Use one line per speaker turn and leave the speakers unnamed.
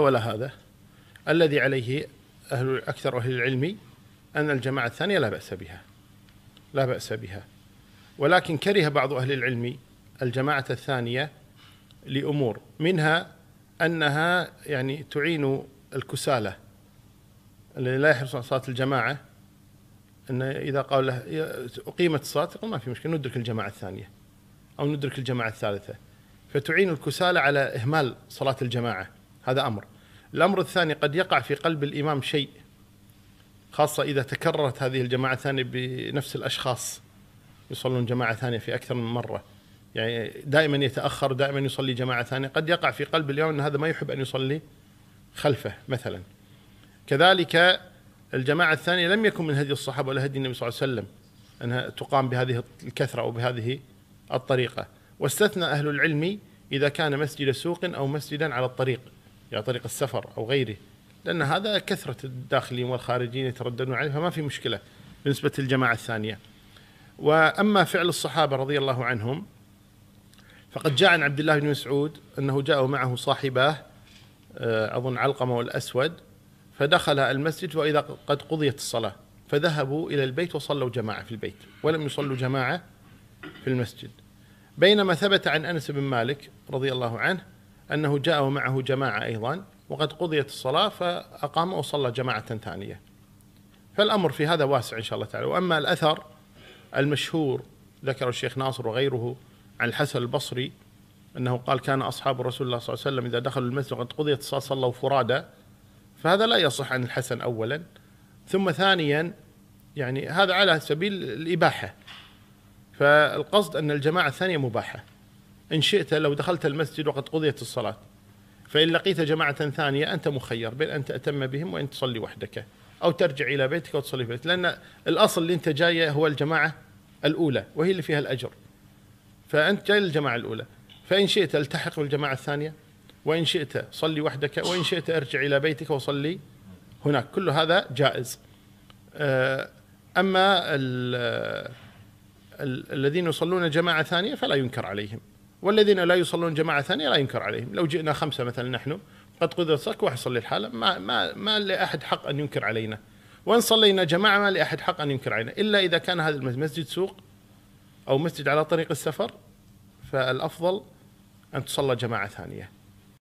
ولا هذا الذي عليه أهل أكثر أهل العلم أن الجماعة الثانية لا بأس بها لا بأس بها ولكن كره بعض أهل العلم الجماعة الثانية لأمور منها أنها يعني تعين الكسالى اللي لا يحرص على صلاة الجماعة أن إذا قال له أقيمت الصلاة يقول ما في مشكلة ندرك الجماعة الثانية أو ندرك الجماعة الثالثة فتعين الكسالى على إهمال صلاة الجماعة هذا امر الامر الثاني قد يقع في قلب الامام شيء خاصه اذا تكررت هذه الجماعه الثانيه بنفس الاشخاص يصلون جماعه ثانيه في اكثر من مره يعني دائما يتاخر دائما يصلي جماعه ثانيه قد يقع في قلب الامام ان هذا ما يحب ان يصلي خلفه مثلا كذلك الجماعه الثانيه لم يكن من هدي الصحابه ولا هدي النبي صلى الله عليه وسلم انها تقام بهذه الكثره او بهذه الطريقه واستثنى اهل العلم اذا كان مسجد سوق او مسجدا على الطريق الى طريق السفر او غيره لان هذا كثره الداخلين والخارجين يترددون عليه فما في مشكله بالنسبه للجماعه الثانيه. واما فعل الصحابه رضي الله عنهم فقد جاء عن عبد الله بن مسعود انه جاء معه صاحباه اظن علقمه والاسود فدخل المسجد واذا قد قضيت الصلاه فذهبوا الى البيت وصلوا جماعه في البيت ولم يصلوا جماعه في المسجد. بينما ثبت عن انس بن مالك رضي الله عنه أنه جاء ومعه جماعة أيضا وقد قضيت الصلاة فأقام وصلى جماعة ثانية فالأمر في هذا واسع إن شاء الله تعالى وأما الأثر المشهور ذكر الشيخ ناصر وغيره عن الحسن البصري أنه قال كان أصحاب رسول الله صلى الله عليه وسلم إذا دخلوا المسجد وقد قضيت الصلاة صلوا فرادى فهذا لا يصح عن الحسن أولا ثم ثانيا يعني هذا على سبيل الإباحة فالقصد أن الجماعة الثانية مباحة إن شئت لو دخلت المسجد وقد قضيت الصلاة فإن لقيت جماعة ثانية أنت مخير بين أن تأتم بهم وأن تصلي وحدك أو ترجع إلى بيتك وتصلي في بيتك لأن الأصل اللي أنت جاية هو الجماعة الأولى وهي اللي فيها الأجر فأنت جاي للجماعة الأولى فإن شئت التحق بالجماعة الثانية وإن شئت صلي وحدك وإن شئت ارجع إلى بيتك وصلي هناك كل هذا جائز آه، أما الذين يصلون جماعة ثانية فلا ينكر عليهم والذين لا يصلون جماعه ثانيه لا ينكر عليهم لو جئنا خمسه مثلا نحن قد قدرت صك واحد يصلي الحالة ما ما ما لاحد حق ان ينكر علينا وان صلينا جماعه ما لاحد حق ان ينكر علينا الا اذا كان هذا المسجد سوق او مسجد على طريق السفر فالافضل ان تصلى جماعه ثانيه